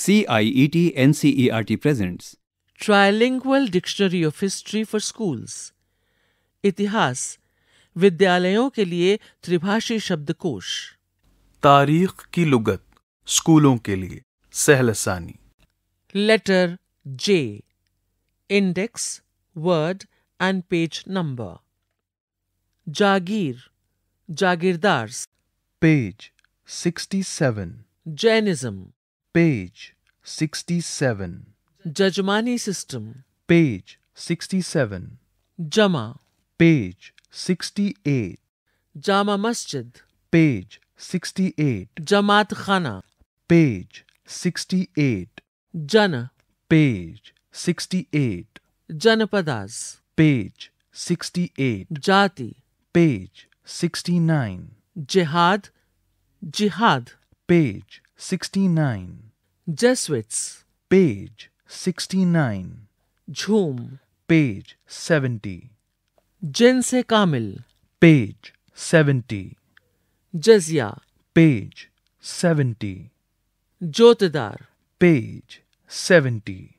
CIET NCERT presents Trilingual Dictionary of History for Schools इतिहास विद्यालयों के लिए त्रिभाषी शब्दकोश तारीख की लुगत स्कूलों के लिए सहलसानी letter J index word and page number jagir jagirdar page 67 Jainism page 67 jajmani system page 67 jama page 68 Jama मस्जिद page eight jamaat khana page sixty eight jana page sixty eight janapadas page 68 jati page sixty nine jihad jihad page 69. Jesuits. Page 69. Jhum. Page 70. Jinse Kamil. Page 70. Jazia. Page 70. Jotidar. Page 70.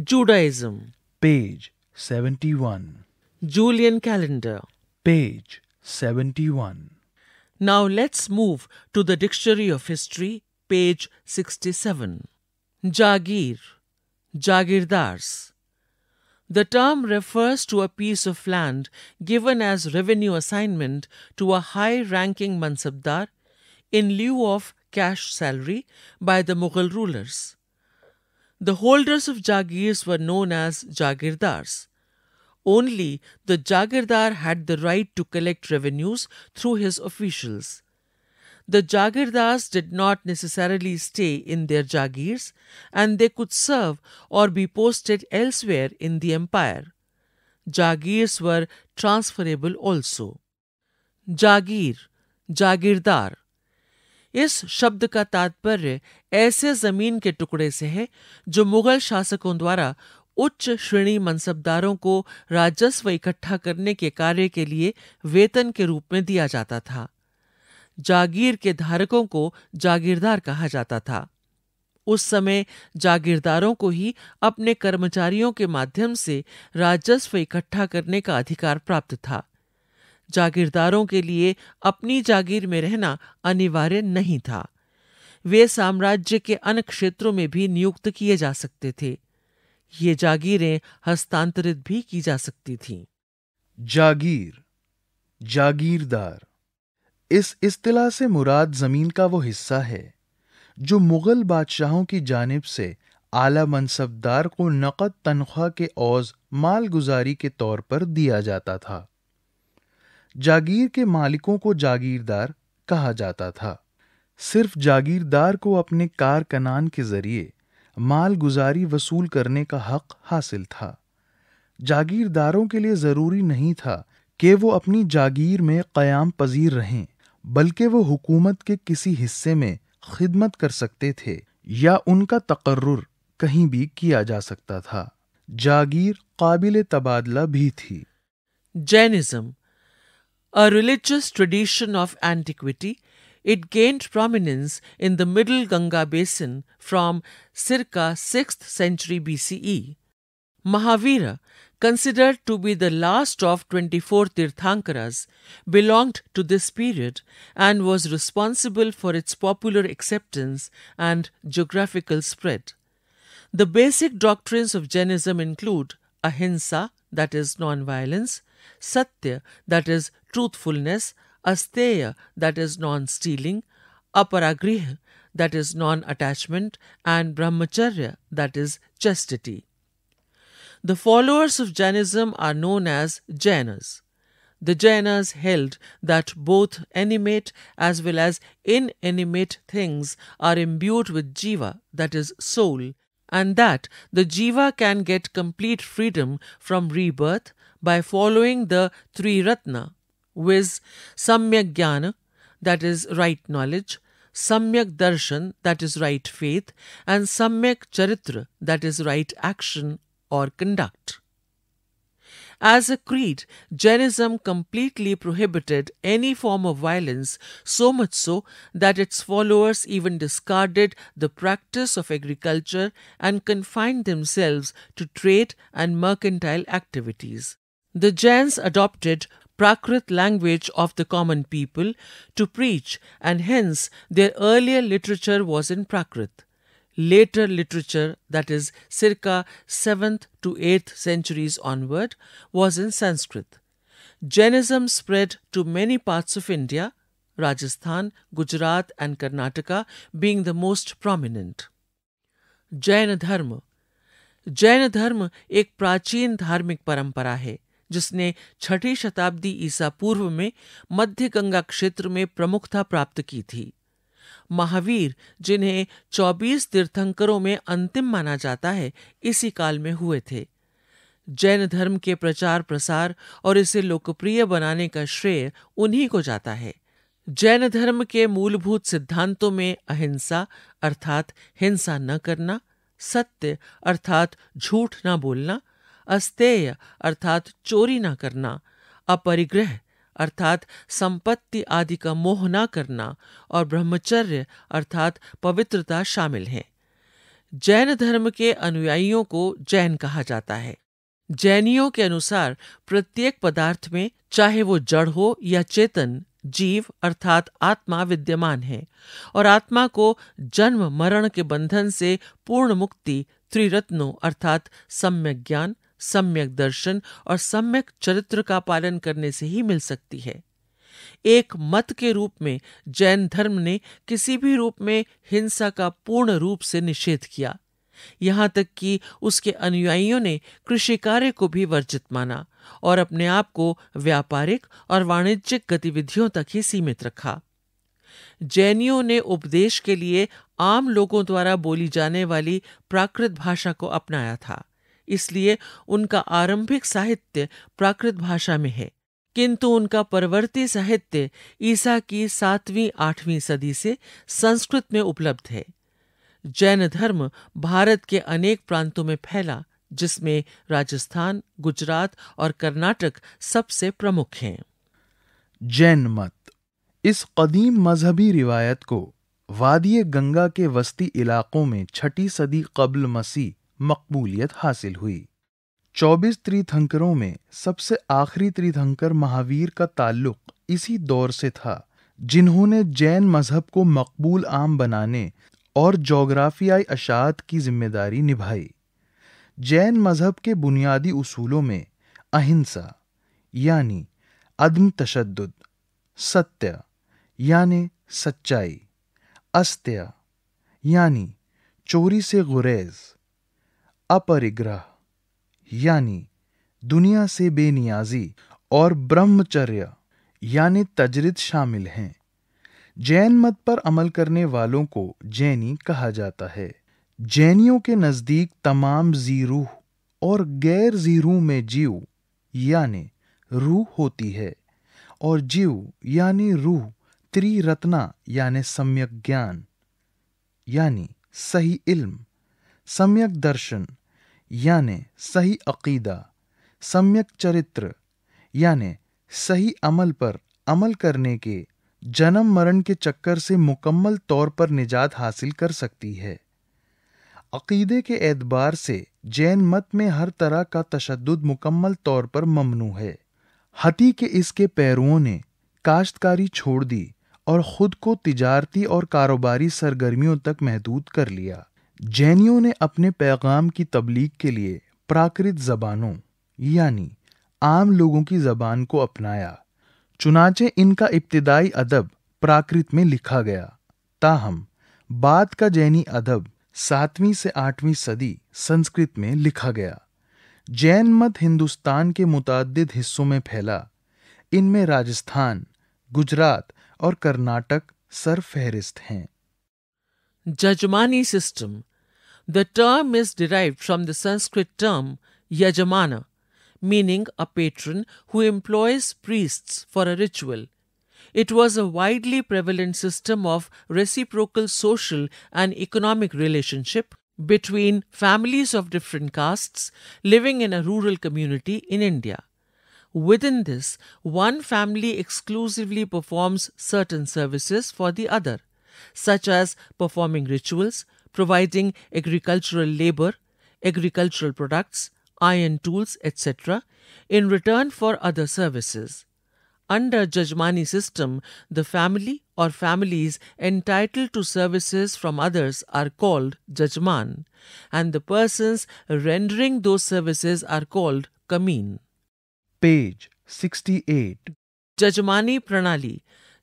Judaism. Page 71. Julian calendar. Page 71. Now let's move to the Dictionary of History page 67. Jagir, Jagirdars. The term refers to a piece of land given as revenue assignment to a high ranking mansabdar in lieu of cash salary by the Mughal rulers. The holders of Jagirs were known as Jagirdars. Only the Jagirdar had the right to collect revenues through his officials. The Jagirdas did not necessarily stay in their Jagirs and they could serve or be posted elsewhere in the empire. Jagirs were transferable also. Jagir, Jagirdar. इस शब्द का तात्पर्य ऐसे जमीन के टुकड़े से है जो मुगल शासकों द्वारा उच्च श्रेणी मनसबदारों को राजस्व इकट्ठा करने के कार्य के लिए वेतन के रूप में दिया जाता था जागीर के धारकों को जागीरदार कहा जाता था उस समय जागीरदारों को ही अपने कर्मचारियों के माध्यम से राजस्व इकट्ठा करने का अधिकार प्राप्त था जागीरदारों के लिए अपनी जागीर में रहना अनिवार्य नहीं था वे साम्राज्य के अन्य क्षेत्रों में भी नियुक्त किए जा सकते थे ये जागीरें हस्तांतरित भी की जा सकती थीं जागीर जागीरदार इस इस्तिला से मुराद ज़मीन का वो हिस्सा है जो मुग़ल बादशाहों की जानब से आला मनसबदार को नकद तनख्वाह के औज मालगुजारी के तौर पर दिया जाता था जागीर के मालिकों को जागीरदार कहा जाता था सिर्फ जागीरदार को अपने कार कनान के ज़रिए मालगुजारी वसूल करने का हक हासिल था जागीरदारों के लिए ज़रूरी नहीं था कि वो अपनी जागीर में क़याम पजीर रहें बल्कि वो हुकूमत के किसी हिस्से में खिदमत कर सकते थे या उनका तकर्र कहीं भी किया जा सकता था जागीर काबिल तबादला भी थी Jainism a religious tradition of antiquity, it gained prominence in the middle Ganga basin from circa 6th century BCE. Mahavira, considered to be the last of 24 Tirthankaras, belonged to this period and was responsible for its popular acceptance and geographical spread. The basic doctrines of Jainism include ahimsa, that is non-violence, satya, that is truthfulness, asteya, that is non-stealing, aparagriha, that is non-attachment, and brahmacharya, that is chastity. The followers of Jainism are known as Jainas. The Jainas held that both animate as well as inanimate things are imbued with jiva, that is, soul, and that the jiva can get complete freedom from rebirth by following the three ratna, viz., samyak jnana, that is, right knowledge, samyak darshan, that is, right faith, and samyak charitra, that is, right action or conduct. As a creed, Jainism completely prohibited any form of violence, so much so that its followers even discarded the practice of agriculture and confined themselves to trade and mercantile activities. The Jains adopted Prakrit language of the common people to preach, and hence their earlier literature was in Prakrit. later literature, that is, circa 7th to 8th centuries onward, was in Sanskrit. Jainism spread to many parts of India, Rajasthan, Gujarat, and Karnataka being the most prominent. Jain धर्म जैन धर्म एक प्राचीन धार्मिक परंपरा है जिसने छठी शताब्दी ईसा पूर्व में मध्य गंगा क्षेत्र में प्रमुखता प्राप्त की थी महावीर जिन्हें 24 तीर्थंकरों में अंतिम माना जाता है इसी काल में हुए थे जैन धर्म के प्रचार प्रसार और इसे लोकप्रिय बनाने का श्रेय उन्हीं को जाता है जैन धर्म के मूलभूत सिद्धांतों में अहिंसा अर्थात हिंसा न करना सत्य अर्थात झूठ न बोलना अस्तेय अर्थात चोरी न करना अपरिग्रह अर्थात संपत्ति आदि का मोह न करना और ब्रह्मचर्य अर्थात पवित्रता शामिल है जैन धर्म के अनुयायियों को जैन कहा जाता है जैनियों के अनुसार प्रत्येक पदार्थ में चाहे वो जड़ हो या चेतन जीव अर्थात आत्मा विद्यमान है और आत्मा को जन्म मरण के बंधन से पूर्ण मुक्ति त्रिरत्नों अर्थात सम्यक ज्ञान सम्यक दर्शन और सम्यक चरित्र का पालन करने से ही मिल सकती है एक मत के रूप में जैन धर्म ने किसी भी रूप में हिंसा का पूर्ण रूप से निषेध किया यहाँ तक कि उसके अनुयायियों ने कृषि कार्य को भी वर्जित माना और अपने आप को व्यापारिक और वाणिज्यिक गतिविधियों तक ही सीमित रखा जैनियों ने उपदेश के लिए आम लोगों द्वारा बोली जाने वाली प्राकृत भाषा को अपनाया था इसलिए उनका आरंभिक साहित्य प्राकृत भाषा में है किंतु उनका परवर्ती साहित्य ईसा की सातवीं आठवीं सदी से संस्कृत में उपलब्ध है जैन धर्म भारत के अनेक प्रांतों में फैला जिसमें राजस्थान गुजरात और कर्नाटक सबसे प्रमुख हैं जैन मत इस कदीम मजहबी रिवायत को वादी गंगा के वस्ती इलाकों में छठी सदी कबल मसीह मकबूलियत हासिल हुई 24 तीर्थंकरों में सबसे आखिरी तीर्थंकर महावीर का ताल्लुक इसी दौर से था जिन्होंने जैन मजहब को मकबूल आम बनाने और जोग्राफियाई अशात की जिम्मेदारी निभाई जैन मजहब के बुनियादी उसूलों में अहिंसा यानी अदम तशद सत्य यानि सच्चाई अस्त्य यानी चोरी से गुरेज़ अपरिग्रह यानी दुनिया से बेनियाजी और ब्रह्मचर्य यानी तजरिद शामिल हैं जैन मत पर अमल करने वालों को जैनी कहा जाता है जैनियों के नज़दीक तमाम जीरूह और गैर जीरू में जीव यानी रूह होती है और जीव यानी रूह त्रिरत्ना यानी सम्यक ज्ञान यानी सही इल्म सम्यक दर्शन यानि सही अकीदा सम्यक चरित्र यानि सही अमल पर अमल करने के जन्म मरण के चक्कर से मुकम्मल तौर पर निजात हासिल कर सकती है अकीदे के एतबार से जैन मत में हर तरह का तशद मुकम्मल तौर पर ममनू है हती के इसके पैरुओं ने काश्तकारी छोड़ दी और ख़ुद को तिजारती और कारोबारी सरगर्मियों तक महदूद कर लिया जैनियों ने अपने पैगाम की तबलीग के लिए प्राकृत ज़बानों यानी आम लोगों की ज़बान को अपनाया चुनाचे इनका इब्तदाई अदब प्राकृत में लिखा गया ताहम बाद का जैनी अदब सातवीं से आठवीं सदी संस्कृत में लिखा गया जैन मत हिंदुस्तान के मुतद हिस्सों में फैला इनमें राजस्थान गुजरात और कर्नाटक सरफहरिस्त हैं Jajmani system. The term is derived from the Sanskrit term yajamana, meaning a patron who employs priests for a ritual. It was a widely prevalent system of reciprocal social and economic relationship between families of different castes living in a rural community in India. Within this, one family exclusively performs certain services for the other such as performing rituals, providing agricultural labor, agricultural products, iron tools, etc., in return for other services. Under Jajmani system, the family or families entitled to services from others are called Jajman, and the persons rendering those services are called Kameen. Page 68 Jajmani Pranali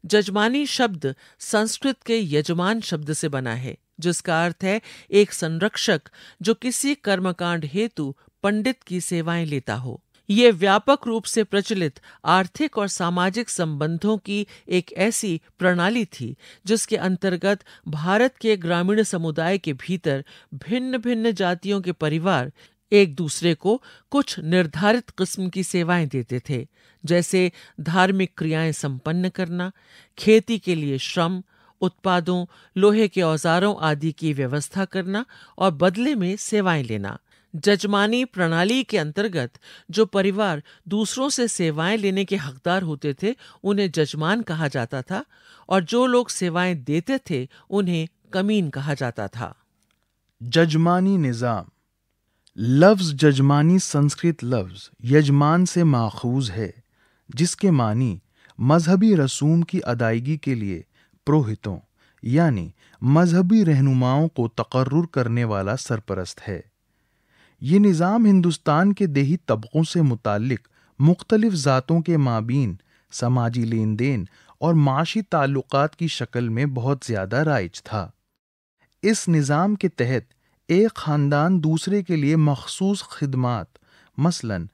जजमानी शब्द संस्कृत के यजमान शब्द से बना है जिसका अर्थ है एक संरक्षक जो किसी कर्मकांड हेतु पंडित की सेवाएं लेता हो ये व्यापक रूप से प्रचलित आर्थिक और सामाजिक संबंधों की एक ऐसी प्रणाली थी जिसके अंतर्गत भारत के ग्रामीण समुदाय के भीतर भिन्न भिन्न जातियों के परिवार एक दूसरे को कुछ निर्धारित किस्म की सेवाएं देते थे जैसे धार्मिक क्रियाएं संपन्न करना खेती के लिए श्रम उत्पादों लोहे के औजारों आदि की व्यवस्था करना और बदले में सेवाएं लेना जजमानी प्रणाली के अंतर्गत जो परिवार दूसरों से सेवाएं लेने के हकदार होते थे उन्हें जजमान कहा जाता था और जो लोग सेवाएं देते थे उन्हें कमीन कहा जाता था जजमानी निज़ाम लफ्ज़ जजमानी संस्कृत लफ्ज़ यजमान से माखूज है जिसके मानी मजहबी रसूम की अदायगी के लिए प्रोहितों यानी मजहबी रहनुमाओं को तकर्र करने वाला सरपरस्त है ये निज़ाम हिंदुस्तान के देही तबक़ों से मुतक़ मुख्तलिफ़ ज़ातों के माबीन समाजी लेन देन और माशी ताल्लुक़ की शक्ल में बहुत ज़्यादा राइज था इस निज़ाम के तहत एक ख़ानदान दूसरे के लिए मखसूस खदमात मसलन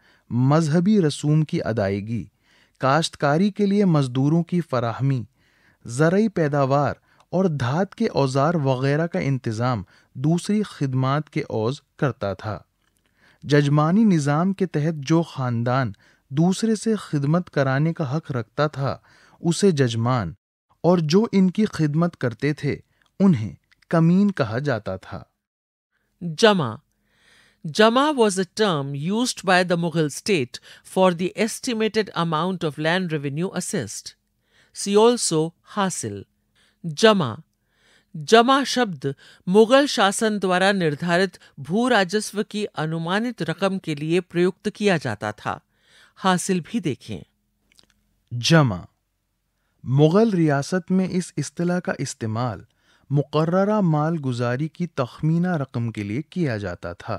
मजहबी रसूम की अदायगी काश्तकारी के लिए मज़दूरों की फराहमी ज़रूरी पैदावार और धात के औज़ार वगैरह का इंतज़ाम दूसरी खदमात के ओज़ करता था जजमानी निज़ाम के तहत जो ख़ानदान दूसरे से खिदमत कराने का हक रखता था उसे जजमान और जो इनकी खिदमत करते थे उन्हें कमीन कहा जाता था Jama. Jama was a term used by the Mughal state for the estimated amount of land revenue assessed. See also Hasil. Jama. जमा शब्द मुगल शासन द्वारा निर्धारित भू राजस्व की अनुमानित रकम के लिए प्रयुक्त किया जाता था हासिल भी देखें जमा मुगल रियासत में इस इस्तला का इस्तेमाल मुकर्रा माल गुजारी की तखमीना रकम के लिए किया जाता था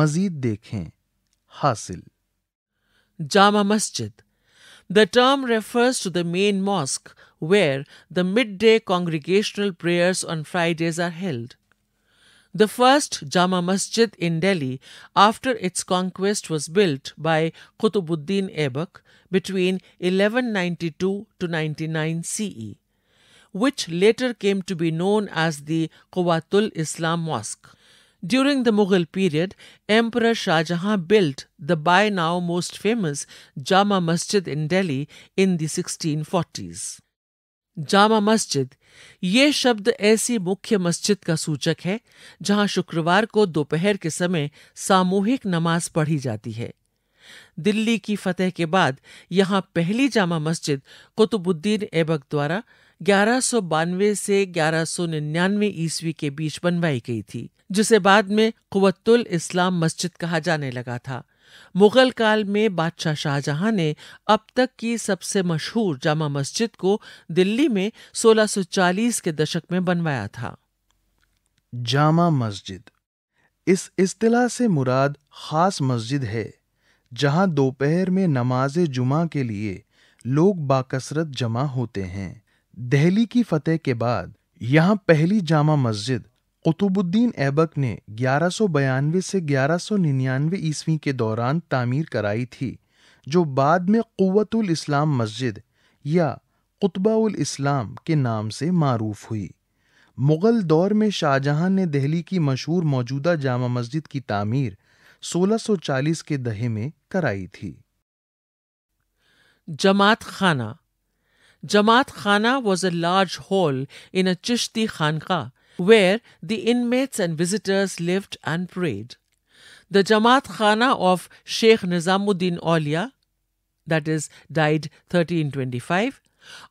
मजीद देखें हासिल जामा मस्जिद The term refers to the main mosque where the midday congregational prayers on Fridays are held. The first Jama Masjid in Delhi after its conquest was built by Qutubuddin Ebak between 1192 to 99 CE. which later came to be known as the Quwatul Islam Mosque. During the Mughal period, Emperor Shah Jahan built the by now most famous Jama Masjid in Delhi in the 1640s. Jama मस्जिद ये शब्द ऐसी मुख्य मस्जिद का सूचक है जहां शुक्रवार को दोपहर के समय सामूहिक नमाज पढ़ी जाती है दिल्ली की फतेह के बाद यहाँ पहली जामा मस्जिद कुतुबुद्दीन ऐबक द्वारा ग्यारह सौ बानवे से ग्यारह सौ निन्यानवे ईस्वी के बीच बनवाई गई थी जिसे बाद में कुतुल इस्लाम मस्जिद कहा जाने लगा था मुगल काल में बादशाह शाहजहां ने अब तक की सबसे मशहूर जामा मस्जिद को दिल्ली में 1640 के दशक में बनवाया था जामा मस्जिद इस इस्तिला से मुराद खास मस्जिद है जहां दोपहर में नमाज जुमा के लिए लोग बाकसरत जमा होते हैं दहली की फतेह के बाद यहाँ पहली जामा मस्जिद कुतुबुद्दीन ऐबक ने ग्यारह से ग्यारह ईस्वी के दौरान तामीर कराई थी जो बाद में क़ुवतुल इस्लाम मस्जिद या कुतबाउल इस्लाम के नाम से मारूफ हुई मुग़ल दौर में शाहजहां ने दहली की मशहूर मौजूदा जामा मस्जिद की तामीर 1640 के दहे में कराई थी जमात khana jamaat khana was a large hall in a Chishti khanqah where the inmates and visitors lived and prayed the jamaat khana of Shaikh Nizamuddin Auliya that is died thirteen twenty five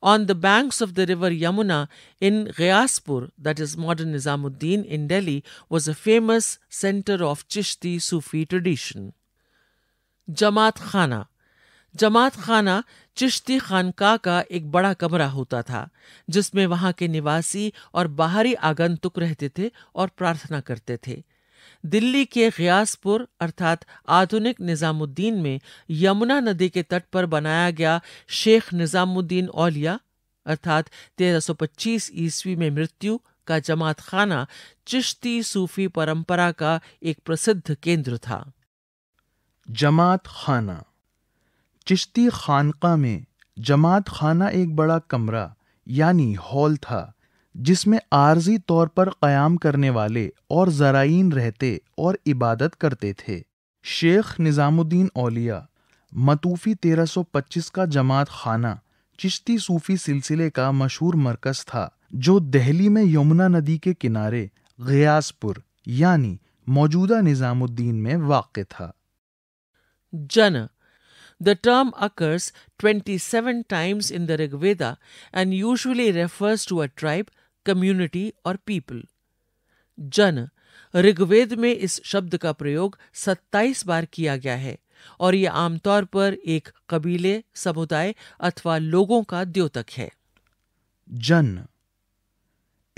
On the banks of the river Yamuna in Ghiaspur, that is modern Nizamuddin in Delhi, was a famous center of Chishti Sufi tradition. Jamaat Khana jamaat khana Chishti खानका का एक बड़ा कमरा होता था जिसमें वहाँ के निवासी और बाहरी आगंतुक रहते थे और प्रार्थना करते थे दिल्ली के गियासपुर अर्थात आधुनिक निज़ामुद्दीन में यमुना नदी के तट पर बनाया गया शेख निज़ामुद्दीन औलिया अर्थात 1325 ईस्वी में मृत्यु का जमात खाना चिश्ती सूफी परंपरा का एक प्रसिद्ध केंद्र था जमात खाना चिश्ती खानका में जमात खाना एक बड़ा कमरा यानी हॉल था जिसमें आर्जी तौर पर क़याम करने वाले और ज़राइन रहते और इबादत करते थे शेख निज़ामुद्दीन ओलिया मतूफ़ी 1325 का जमात खाना चिश्ती सूफ़ी सिलसिले का मशहूर मरकज़ था जो दहली में यमुना नदी के किनारे गयासपुर यानी मौजूदा निज़ामुद्दीन में वाक़ था jana term occurs twenty seven times in the Rigveda and usually refers to a tribe community और पीपल जन ऋग्वेद में इस शब्द का प्रयोग 27 बार किया गया है और यह आमतौर पर एक कबीले समुदाय अथवा लोगों का द्योतक है जन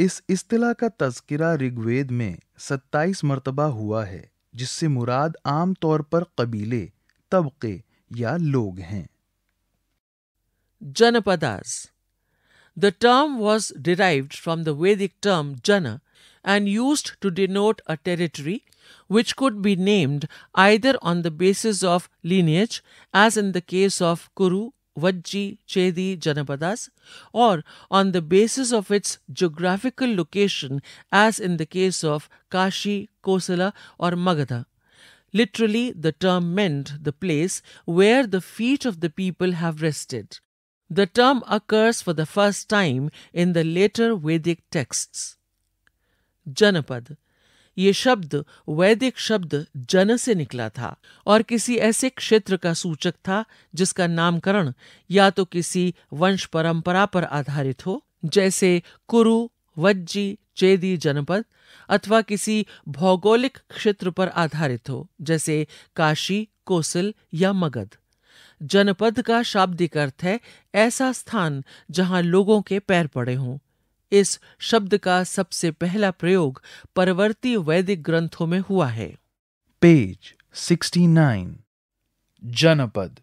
इस इस्तिला का तस्करा ऋग्वेद में 27 मर्तबा हुआ है जिससे मुराद आम तौर पर कबीले तबके या लोग हैं जनपदास The term was derived from the Vedic term jana and used to denote a territory which could be named either on the basis of lineage, as in the case of Kuru, Vajji, Chedi, Janapadas, or on the basis of its geographical location, as in the case of Kashi, Kosala, or Magadha. Literally, the term meant the place where the feet of the people have rested. The term occurs for the first time in the later Vedic texts. जनपद ये शब्द वैदिक शब्द जन से निकला था और किसी ऐसे क्षेत्र का सूचक था जिसका नामकरण या तो किसी वंश परंपरा पर आधारित हो जैसे कुरु वज्जी चेदी जनपद अथवा किसी भौगोलिक क्षेत्र पर आधारित हो जैसे काशी कोसल या मगध जनपद का शाब्दिक अर्थ है ऐसा स्थान जहां लोगों के पैर पड़े हों इस शब्द का सबसे पहला प्रयोग परवर्ती वैदिक ग्रंथों में हुआ है पेज 69 जनपद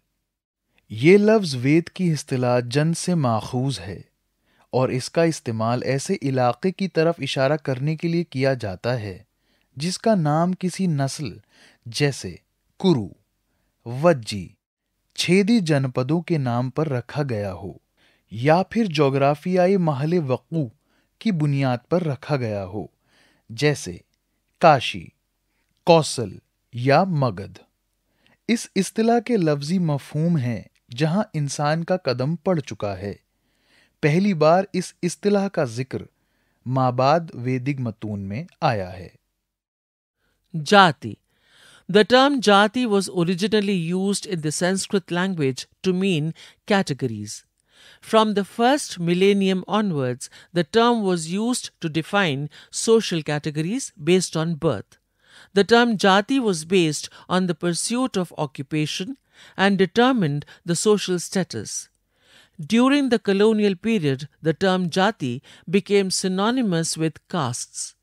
ये लफ्ज वेद की इस्तला जन से माखूज है और इसका इस्तेमाल ऐसे इलाके की तरफ इशारा करने के लिए किया जाता है जिसका नाम किसी नस्ल जैसे कुरु वज्जी छेदी जनपदों के नाम पर रखा गया हो या फिर जोग्राफियाई महल वक़ू की बुनियाद पर रखा गया हो जैसे काशी कौसल या मगध इस इस्तिला के लफ्जी मफहूम हैं जहां इंसान का कदम पड़ चुका है पहली बार इस इस्तिला का जिक्र माबाद वेदिक मतून में आया है जाति The term jati was originally used in the Sanskrit language to mean categories. From the first millennium onwards, the term was used to define social categories based on birth. The term jati was based on the pursuit of occupation and determined the social status. During the colonial period, the term jati became synonymous with castes.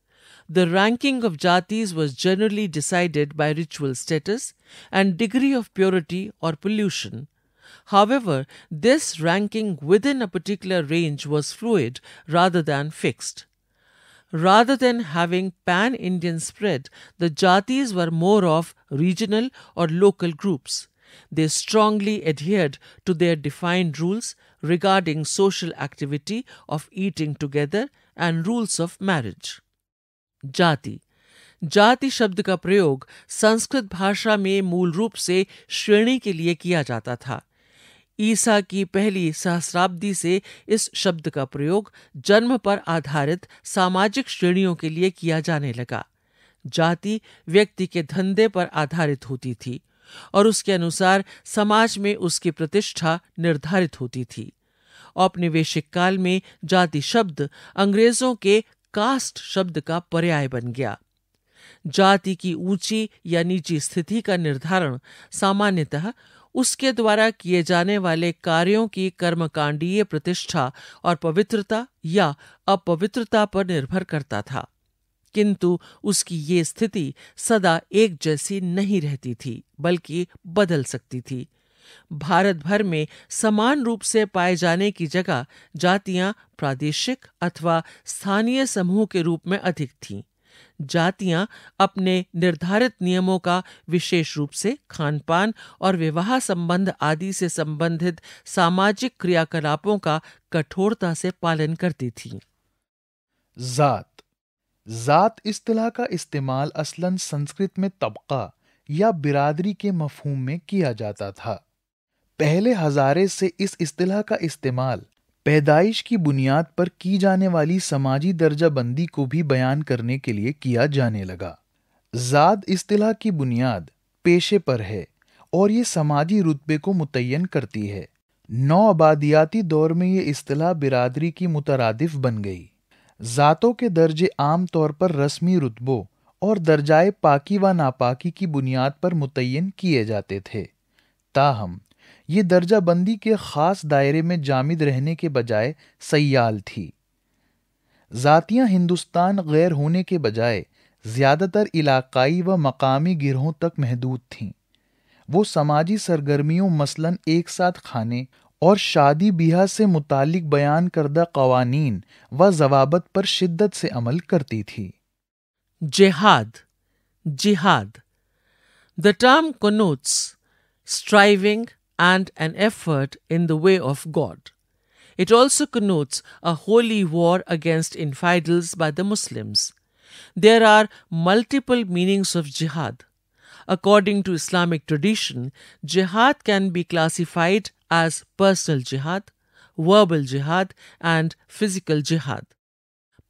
The ranking of jatis was generally decided by ritual status and degree of purity or pollution. However, this ranking within a particular range was fluid rather than fixed. Rather than having pan Indian spread, the jatis were more of regional or local groups. They strongly adhered to their defined rules regarding social activity of eating together and rules of marriage. जाति जाति शब्द का प्रयोग संस्कृत भाषा में मूल रूप से श्रेणी के लिए किया जाता था ईसा की पहली सहस्राब्दी से इस शब्द का प्रयोग जन्म पर आधारित सामाजिक श्रेणियों के लिए किया जाने लगा जाति व्यक्ति के धंधे पर आधारित होती थी और उसके अनुसार समाज में उसकी प्रतिष्ठा निर्धारित होती थी औपनिवेशिक काल में जाति शब्द अंग्रेजों के कास्ट शब्द का पर्याय बन गया जाति की ऊंची या नीची स्थिति का निर्धारण सामान्यतः उसके द्वारा किए जाने वाले कार्यों की कर्मकांडीय प्रतिष्ठा और पवित्रता या अपवित्रता पर निर्भर करता था किंतु उसकी ये स्थिति सदा एक जैसी नहीं रहती थी बल्कि बदल सकती थी भारत भर में समान रूप से पाए जाने की जगह जातियां प्रादेशिक अथवा स्थानीय समूह के रूप में अधिक थीं जातियां अपने निर्धारित नियमों का विशेष रूप से खान पान और विवाह संबंध आदि से संबंधित सामाजिक क्रियाकलापों का कठोरता से पालन करती थीं जात जात इस्तलाह का इस्तेमाल असलन संस्कृत में तबका या बिरादरी के मफहूम में किया जाता था पहले हजारे से इस अतलाह का इस्तेमाल पैदाइश की बुनियाद पर की जाने वाली समाजी दर्जाबंदी को भी बयान करने के लिए किया जाने लगा ज़ाद अतलाह की बुनियाद पेशे पर है और ये समाजी रुतबे को मुतन करती है नौ आबादियाती दौर में ये अतलाह बिरादरी की मुतरदिफ बन गई ज़ातों के दर्जे आम तौर पर रस्मी रुतबों और दर्जाए पाकी व नापाकी की बुनियाद पर मुतन किए जाते थे ताहम ये दर्जाबंदी के ख़ास दायरे में जामिद रहने के बजाय सयाल थी जातियां हिंदुस्तान गैर होने के बजाय ज़्यादातर इलाकाई व मकामी गिरोहों तक महदूद थीं वो समाजी सरगर्मियों मसलन एक साथ खाने और शादी ब्याह से मुतालिक बयान करदा कवानीन व जवाबत पर शिद्दत से अमल करती थी jihad jihad the term connotes striving and an effort in the way of God. It also connotes a holy war against infidels by the Muslims. There are multiple meanings of jihad. According to Islamic tradition, jihad can be classified as personal jihad, verbal jihad, and physical jihad.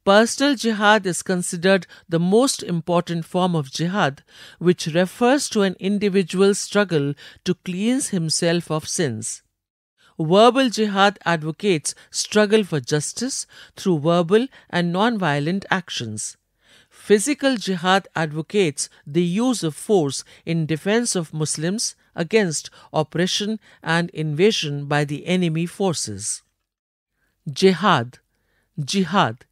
Personal jihad is considered the most important form of jihad, which refers to an individual's struggle to cleanse himself of sins. Verbal jihad advocates struggle for justice through verbal and non-violent actions. Physical jihad advocates the use of force in defense of Muslims against oppression and invasion by the enemy forces. Jihad Jihad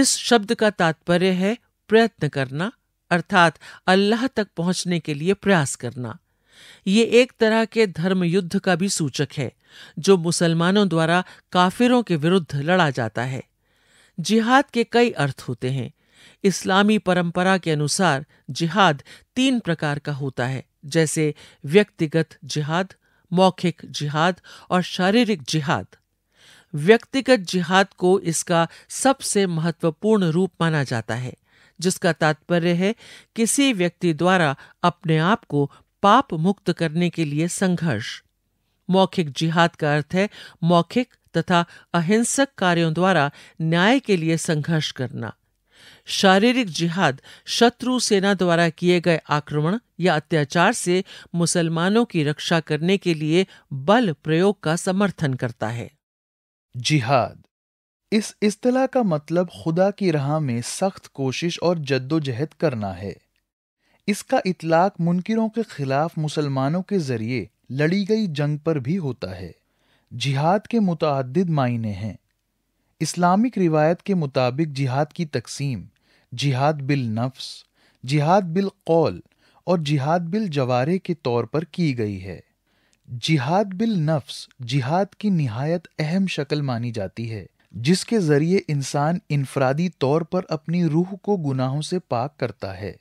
इस शब्द का तात्पर्य है प्रयत्न करना अर्थात अल्लाह तक पहुंचने के लिए प्रयास करना ये एक तरह के धर्म युद्ध का भी सूचक है जो मुसलमानों द्वारा काफिरों के विरुद्ध लड़ा जाता है जिहाद के कई अर्थ होते हैं इस्लामी परंपरा के अनुसार जिहाद तीन प्रकार का होता है जैसे व्यक्तिगत जिहाद मौखिक जिहाद और शारीरिक जिहाद व्यक्तिगत जिहाद को इसका सबसे महत्वपूर्ण रूप माना जाता है जिसका तात्पर्य है किसी व्यक्ति द्वारा अपने आप को पाप मुक्त करने के लिए संघर्ष मौखिक जिहाद का अर्थ है मौखिक तथा अहिंसक कार्यों द्वारा न्याय के लिए संघर्ष करना शारीरिक जिहाद शत्रु सेना द्वारा किए गए आक्रमण या अत्याचार से मुसलमानों की रक्षा करने के लिए बल प्रयोग का समर्थन करता है जिहाद इस अतलाह का मतलब खुदा की राह में सख्त कोशिश और जद्दोजहद करना है इसका इतलाक मुनकरों के खिलाफ मुसलमानों के ज़रिए लड़ी गई जंग पर भी होता है जिहाद के मुतद मायने हैं इस्लामिक रिवायत के मुताबिक जिहाद की तकसीम जिहाद बिल नफ्स जिहाद बिल कौल और जिहाद बिल जवारे के तौर पर की गई है जिहाद बिल नफ्स जिहाद की निहायत अहम शक्ल मानी जाती है जिसके ज़रिए इंसान इनफरादी तौर पर अपनी रूह को गुनाहों से पाक करता है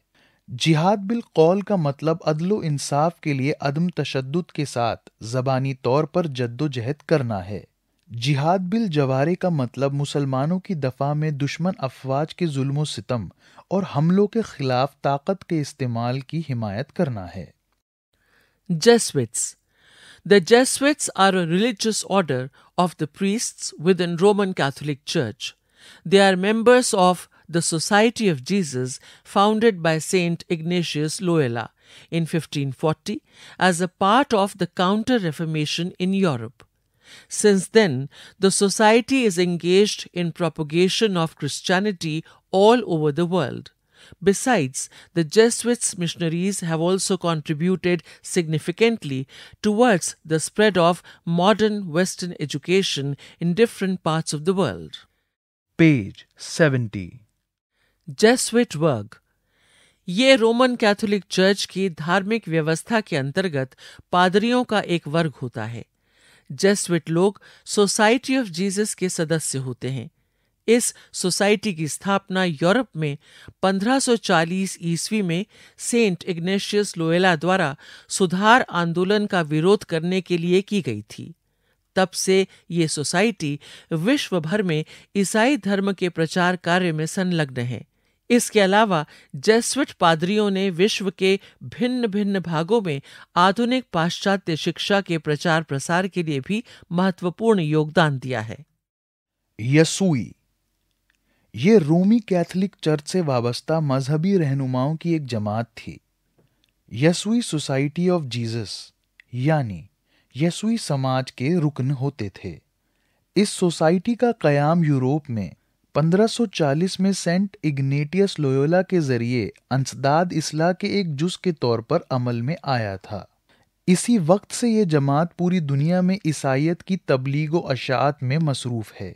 जिहाद बिल कौल का मतलब अदलो इंसाफ के लिए अदम तशद के साथ ज़बानी तौर पर जद्दोजहद करना है जिहाद बिल जवारे का मतलब मुसलमानों की दफ़ा में दुश्मन अफवाज के जुल्मों सितम और हमलों के खिलाफ ताकत के इस्तेमाल की हिमायत करना है Jesuits The Jesuits are a religious order of the priests within Roman Catholic Church. They are members of the Society of Jesus founded by Saint Ignatius Loyola in 1540 as a part of the Counter Reformation in Europe. Since then, the society is engaged in propagation of Christianity all over the world. Besides, the Jesuits missionaries have also contributed significantly towards the spread of modern Western education in different parts of the world. Page 70 Jesuit work ये Roman Catholic church की धार्मिक व्यवस्था के अंतर्गत पादरियों का एक वर्ग होता है जेस्विट लोग सोसाइटी ऑफ जीसस के सदस्य होते हैं इस सोसाइटी की स्थापना यूरोप में 1540 ईस्वी में सेंट इग्नेशियस लोएला द्वारा सुधार आंदोलन का विरोध करने के लिए की गई थी तब से ये सोसाइटी विश्व भर में ईसाई धर्म के प्रचार कार्य में संलग्न है इसके अलावा जैसविट पादरियों ने विश्व के भिन्न भिन्न भागों में आधुनिक पाश्चात्य शिक्षा के प्रचार प्रसार के लिए भी महत्वपूर्ण योगदान दिया है यसुई ये रोमी कैथोलिक चर्च से वाबस्ता मजहबी रहनुमाओं की एक जमात थी यसुई सोसाइटी ऑफ जीसस यानी यसुई समाज के रुकन होते थे इस सोसाइटी का कयाम यूरोप में 1540 में सेंट इग्नेटियस लोयोला के जरिए अंसदाद इसला के एक जुस के तौर पर अमल में आया था इसी वक्त से ये जमात पूरी दुनिया में ईसाइत की तबलीग अशात में मसरूफ़ है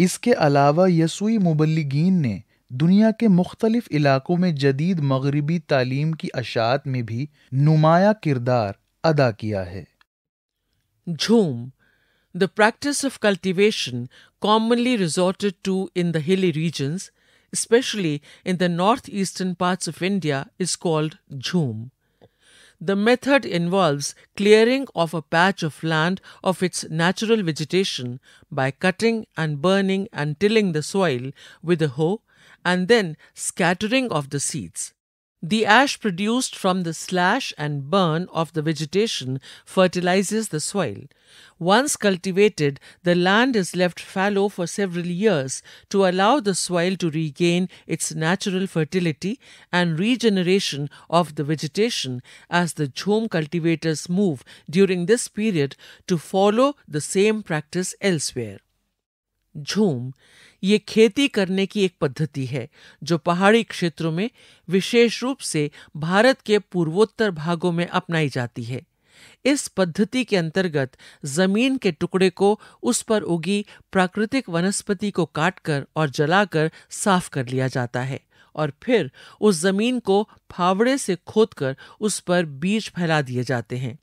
इसके अलावा यसुई मुबलगिन ने दुनिया के मुख्तलिफ इलाक़ों में जदीद मगरबी तालीम की अशात में भी नुमाया किरदार अदा किया है jhum the practice of cultivation commonly resorted to in the hilly regions in the north eastern parts of India is called jhum The method involves clearing of a patch of land of its natural vegetation by cutting and burning and tilling the soil with a hoe and then scattering of the seeds. The ash produced from the slash and burn of the vegetation fertilizes the soil. Once cultivated, the land is left fallow for several years to allow the soil to regain its natural fertility and regeneration of the vegetation as the jhum cultivators move during this period to follow the same practice elsewhere. झूम ये खेती करने की एक पद्धति है जो पहाड़ी क्षेत्रों में विशेष रूप से भारत के पूर्वोत्तर भागों में अपनाई जाती है इस पद्धति के अंतर्गत जमीन के टुकड़े को उस पर उगी प्राकृतिक वनस्पति को काटकर और जलाकर साफ कर लिया जाता है और फिर उस जमीन को फावड़े से खोदकर उस पर बीज फैला दिए जाते हैं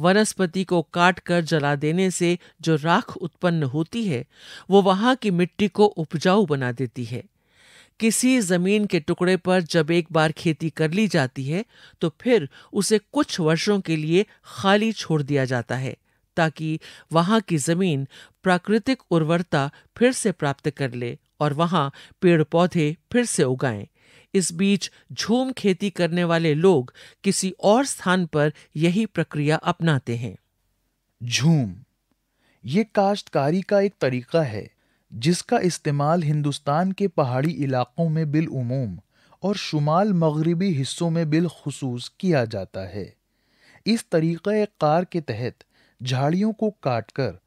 वनस्पति को काट कर जला देने से जो राख उत्पन्न होती है वो वहाँ की मिट्टी को उपजाऊ बना देती है किसी जमीन के टुकड़े पर जब एक बार खेती कर ली जाती है तो फिर उसे कुछ वर्षों के लिए खाली छोड़ दिया जाता है ताकि वहाँ की जमीन प्राकृतिक उर्वरता फिर से प्राप्त कर ले और वहाँ पेड़ पौधे फिर से उगाएं इस बीच झूम खेती करने वाले लोग किसी और स्थान पर यही प्रक्रिया अपनाते हैं झूम ये काश्तकारी का एक तरीका है जिसका इस्तेमाल हिंदुस्तान के पहाड़ी इलाकों में बिलूम और शुमाल मगरबी हिस्सों में बिलखसूस किया जाता है इस तरीके कार के तहत झाड़ियों को काटकर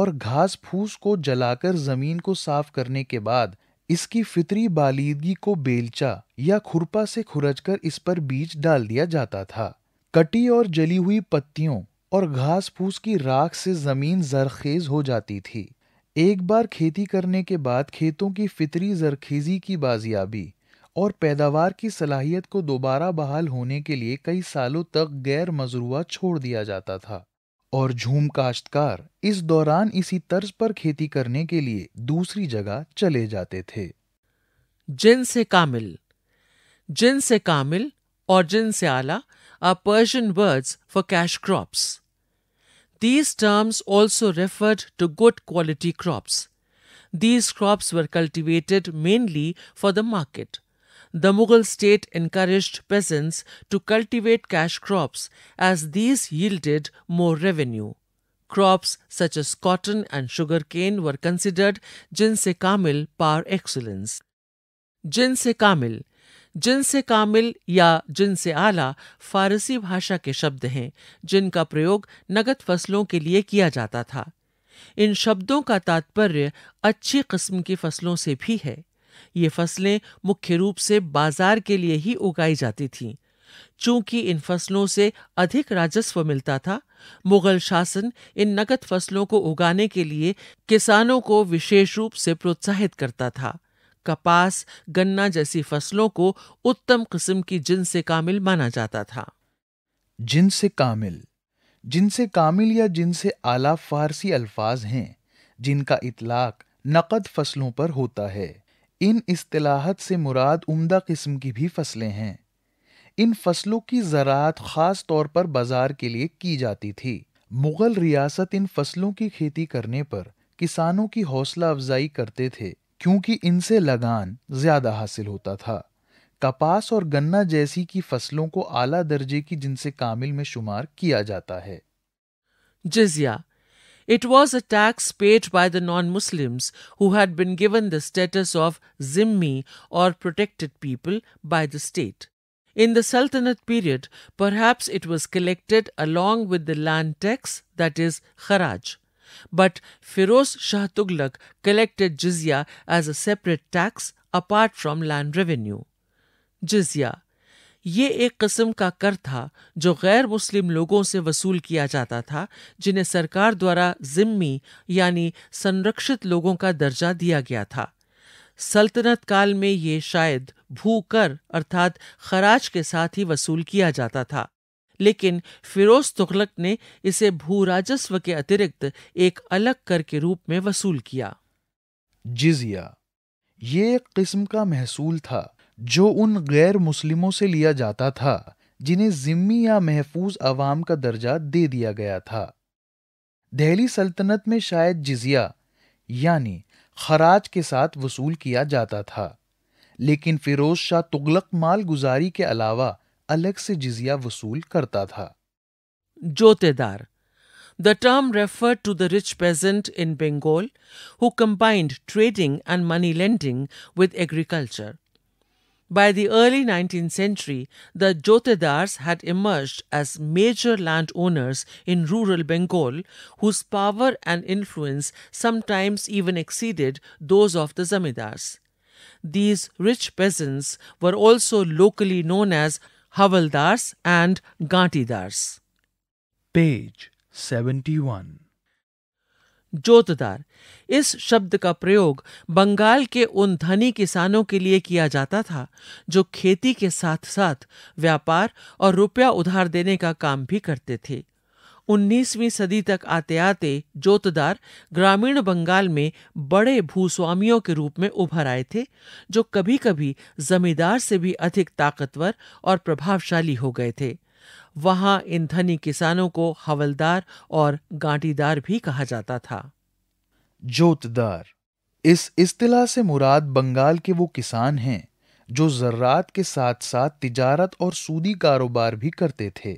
और घास फूस को जलाकर ज़मीन को साफ करने के बाद इसकी फितरी बालीदगी को बेलचा या खुरपा से कर इस पर बीज डाल दिया जाता था कटी और जली हुई पत्तियों और घास फूस की राख से जमीन जरखेज हो जाती थी एक बार खेती करने के बाद खेतों की फितरी जरखेजी की बाजियाबी और पैदावार की सलाहियत को दोबारा बहाल होने के लिए कई सालों तक गैर मजरूआ छोड़ दिया जाता था और झूम काश्तकार इस दौरान इसी तर्ज पर खेती करने के लिए दूसरी जगह चले जाते थे जिन से कामिल जिन से कामिल और जिन से ala are Persian words for cash crops these terms also referred to good quality crops these crops were cultivated mainly for the market The Mughal state encouraged peasants to cultivate cash crops as these yielded more revenue. Crops such as cotton and sugarcane were considered jinse kamil par excellence. Jinse kamil जिनसे कामिल या जिनसे आला फारसी भाषा के शब्द हैं जिनका प्रयोग नगद फसलों के लिए किया जाता था इन शब्दों का तात्पर्य अच्छी किस्म की फसलों से भी है ये फसलें मुख्य रूप से बाजार के लिए ही उगाई जाती थीं चूंकि इन फसलों से अधिक राजस्व मिलता था मुगल शासन इन नकद फसलों को उगाने के लिए किसानों को विशेष रूप से प्रोत्साहित करता था कपास गन्ना जैसी फसलों को उत्तम किस्म की जिन से कामिल माना जाता था जिन से कामिल जिन से कामिल या जिन से आला फारसी अल्फाज हैं जिनका इतलाक नकद फसलों पर होता है इन असलाहत से मुराद उम्दा किस्म की भी फसलें हैं इन फसलों की ज़रात ख़ास तौर पर बाज़ार के लिए की जाती थी मुग़ल रियासत इन फसलों की खेती करने पर किसानों की हौसला अफजाई करते थे क्योंकि इनसे लगान ज़्यादा हासिल होता था कपास और गन्ना जैसी की फसलों को आला दर्जे की जिनसे कामिल में शुमार किया जाता है जजिया It was a tax paid by the non Muslims who had been given the status of Zimmi or protected people by the state. In the Sultanate period, perhaps it was collected along with the land tax, that is, Kharaj. But Firoz Shah Tughlaq collected jizya as a separate tax apart from land revenue. Jizya, ये एक कस्म का कर था जो गैर मुस्लिम लोगों से वसूल किया जाता था जिन्हें सरकार द्वारा जिम्मी यानी संरक्षित लोगों का दर्जा दिया गया था सल्तनत काल में ये शायद भू कर अर्थात खराज के साथ ही वसूल किया जाता था लेकिन फिरोज तुगलक ने इसे भू राजस्व के अतिरिक्त एक अलग कर के रूप में वसूल किया जिजिया ये एक किस्म का महसूल था जो उन गैर मुस्लिमों से लिया जाता था जिन्हें जिम्मी या महफूज अवाम का दर्जा दे दिया गया था दहली सल्तनत में शायद जिजिया यानी खराज के साथ वसूल किया जाता था लेकिन फिरोज शाह तुगलक माल गुजारी के अलावा अलग से जिजिया वसूल करता था jotedar the term refer to the rich peasant in Bengal who combined trading and money lending with agriculture By the early 19th century, the Jotedars had emerged as major landowners in rural Bengal, whose power and influence sometimes even exceeded those of the Zamindars. These rich peasants were also locally known as Havaldars and Gantidars. Page 71 jotdar इस शब्द का प्रयोग बंगाल के उन धनी किसानों के लिए किया जाता था जो खेती के साथ साथ व्यापार और रुपया उधार देने का काम भी करते थे 19वीं सदी तक आते आते जोतदार ग्रामीण बंगाल में बड़े भूस्वामियों के रूप में उभर आए थे जो कभी कभी जमींदार से भी अधिक ताकतवर और प्रभावशाली हो गए थे वहां इन धनी किसानों को हवलदार और गांटीदार भी कहा जाता था जोतदार इस इस्तिला से मुराद बंगाल के वो किसान हैं जो जर्रात के साथ साथ तिजारत और सूदी कारोबार भी करते थे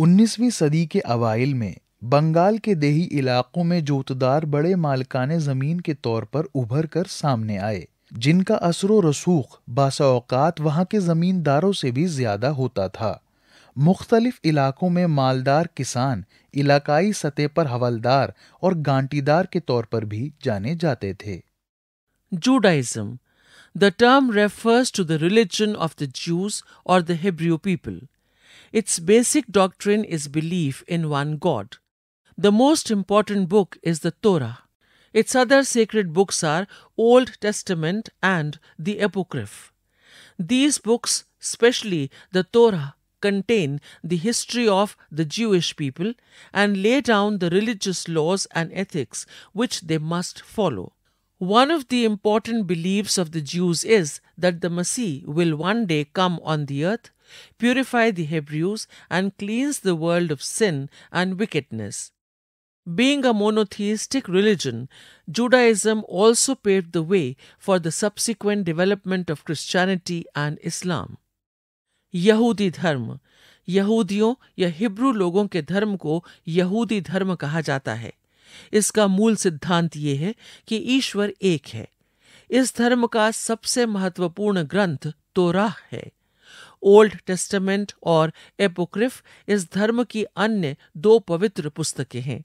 19वीं सदी के अवाइल में बंगाल के देही इलाकों में जोतदार बड़े मालकाने ज़मीन के तौर पर उभर कर सामने आए जिनका असर रसूख बासाओकात वहाँ के ज़मींदारों से भी ज़्यादा होता था मुख्तलिफ इलाकों में मालदार किसान इलाकाई सतह पर हवलदार और गांटीदार के तौर पर भी जाने जाते थे Judaism the term refers to the religion of the Jews और the Hebrew people its basic doctrine is belief in one God the most important book is the Torah its other sacred books are Old Testament and the Apocrypha these books specially the Torah contain the history of the Jewish people and lay down the religious laws and ethics which they must follow. One of the important beliefs of the Jews is that the Messiah will one day come on the earth, purify the Hebrews, and cleanse the world of sin and wickedness. Being a monotheistic religion, Judaism also paved the way for the subsequent development of Christianity and Islam. यहूदी धर्म यहूदियों या Hebrew लोगों के धर्म को यहूदी धर्म कहा जाता है इसका मूल सिद्धांत ये है कि ईश्वर एक है इस धर्म का सबसे महत्वपूर्ण ग्रंथ तोराह है ओल्ड टेस्टामेंट और एपोक्रिफ इस धर्म की अन्य दो पवित्र पुस्तकें हैं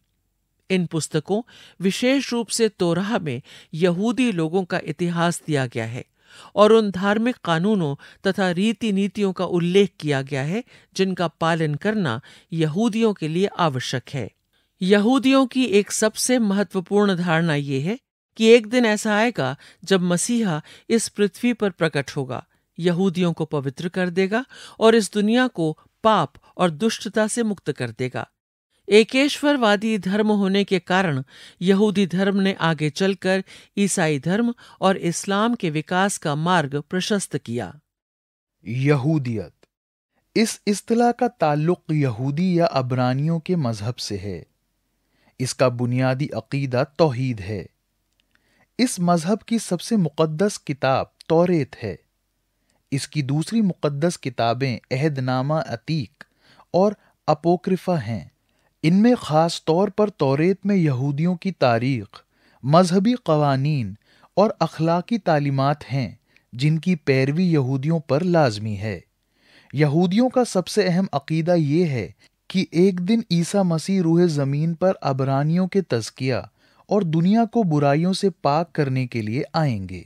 इन पुस्तकों विशेष रूप से तोराह में यहूदी लोगों का इतिहास दिया गया है और उन धार्मिक कानूनों तथा रीति नीतियों का उल्लेख किया गया है जिनका पालन करना यहूदियों के लिए आवश्यक है यहूदियों की एक सबसे महत्वपूर्ण धारणा ये है कि एक दिन ऐसा आएगा जब मसीहा इस पृथ्वी पर प्रकट होगा यहूदियों को पवित्र कर देगा और इस दुनिया को पाप और दुष्टता से मुक्त कर देगा एकेश्वरवादी धर्म होने के कारण यहूदी धर्म ने आगे चलकर ईसाई धर्म और इस्लाम के विकास का मार्ग प्रशस्त किया यहूदियत इस इस्तला का ताल्लुक यहूदी या अबरानियों के मजहब से है इसका बुनियादी अकीदा तोहीद है इस मजहब की सबसे मुकद्दस किताब तौरेत है इसकी दूसरी मुकद्दस किताबें अहदनामा अतीक और अपोक्रिफा हैं इनमें ख़ास तौर पर तौरेत में यहूदियों की तारीख मजहबी कवानीन और अखलाकी तालीमत हैं जिनकी पैरवी यहूदियों पर लाजमी है यहूदियों का सबसे अहम अकीदा ये है कि एक दिन ईसा मसीह रूह ज़मीन पर अबरानियों के तजकिया और दुनिया को बुराइयों से पाक करने के लिए आएंगे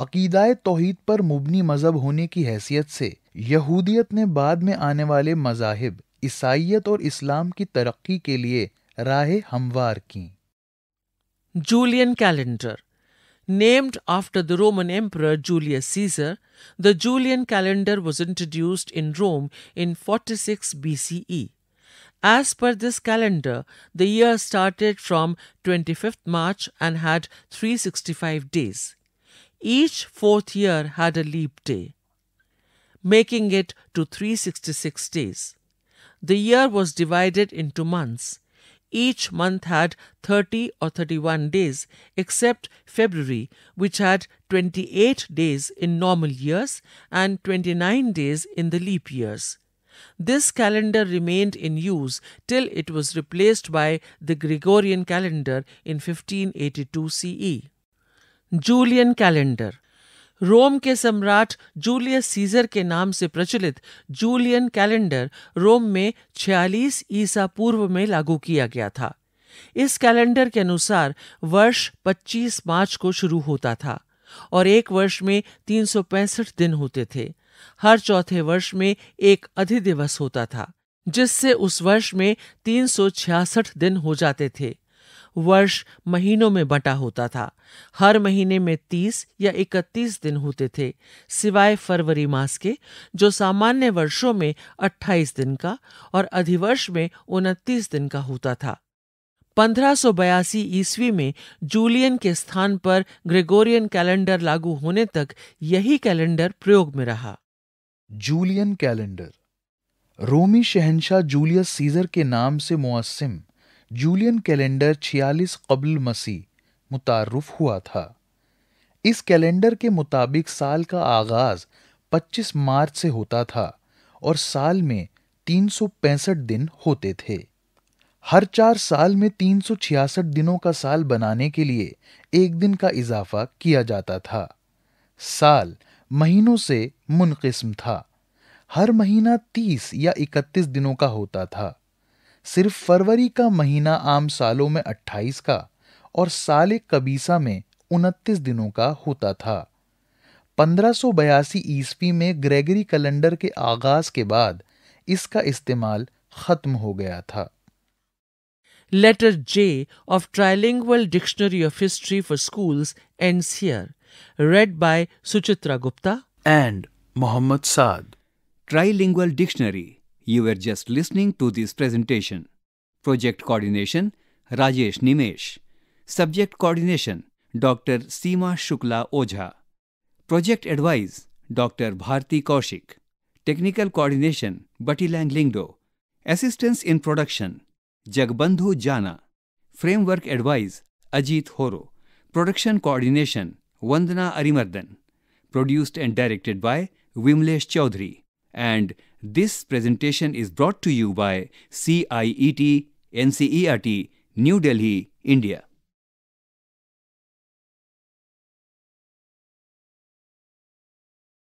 अकीदाए तोहीद पर मुबनी मज़हब होने की हैसियत से यहूदियत ने बाद में आने वाले मजाहब ईसाइत और इस्लाम की तरक्की के लिए राहें हमवार की Julian calendar. Named after the Roman Emperor Julius Caesar, the Julian calendar was introduced in Rome in 46 BCE. As per this calendar, the year started from 25th March and had 365 days. Each fourth year had a leap day, making it to 366 days. The year was divided into months. Each month had 30 or 31 days, except February, which had 28 days in normal years and 29 days in the leap years. This calendar remained in use till it was replaced by the Gregorian calendar in 1582 CE. Julian calendar रोम के सम्राट Julius Caesar के नाम से प्रचलित Julian calendar रोम में 46 ईसा पूर्व में लागू किया गया था इस कैलेंडर के अनुसार वर्ष 25 मार्च को शुरू होता था और एक वर्ष में 365 दिन होते थे हर चौथे वर्ष में एक अधिदिवस होता था जिससे उस वर्ष में 366 दिन हो जाते थे वर्ष महीनों में बंटा होता था हर महीने में तीस या इकतीस दिन होते थे सिवाय फरवरी मास के जो सामान्य वर्षों में अट्ठाईस दिन का और अधिवर्ष में उनतीस दिन का होता था 1582 ईस्वी में जूलियन के स्थान पर ग्रेगोरियन कैलेंडर लागू होने तक यही कैलेंडर प्रयोग में रहा जूलियन कैलेंडर रोमी शहनशाह जूलियस सीजर के नाम से मुआसिम जूलियन कैलेंडर 46 कबल मसीह मुतारफ हुआ था इस कैलेंडर के मुताबिक साल का आगाज 25 मार्च से होता था और साल में 365 दिन होते थे हर चार साल में 366 दिनों का साल बनाने के लिए एक दिन का इजाफा किया जाता था साल महीनों से मुनकस्म था हर महीना 30 या 31 दिनों का होता था सिर्फ फरवरी का महीना आम सालों में 28 का और साल कबीसा में उनतीस दिनों का होता था पंद्रह बयासी ईस्वी में ग्रेगरी कैलेंडर के आगाज के बाद इसका इस्तेमाल खत्म हो गया था letter J of trilingual dictionary of history for schools NCR read by Suchitra Gupta and Mohammad Saad trilingual dictionary You were just listening to this presentation. Project Coordination Rajesh Nimesh. Subject Coordination Dr. Seema Shukla Ojha. Project Advice Dr. Bharti Kaushik. Technical Coordination Batilang Lingdo. Assistance in Production Jagbandhu Jana. Framework Advice Ajit Horo. Production Coordination Vandana Arimardhan. Produced and directed by Vimlesh Chaudhary and this presentation is brought to you by CIET NCERT, New Delhi, India.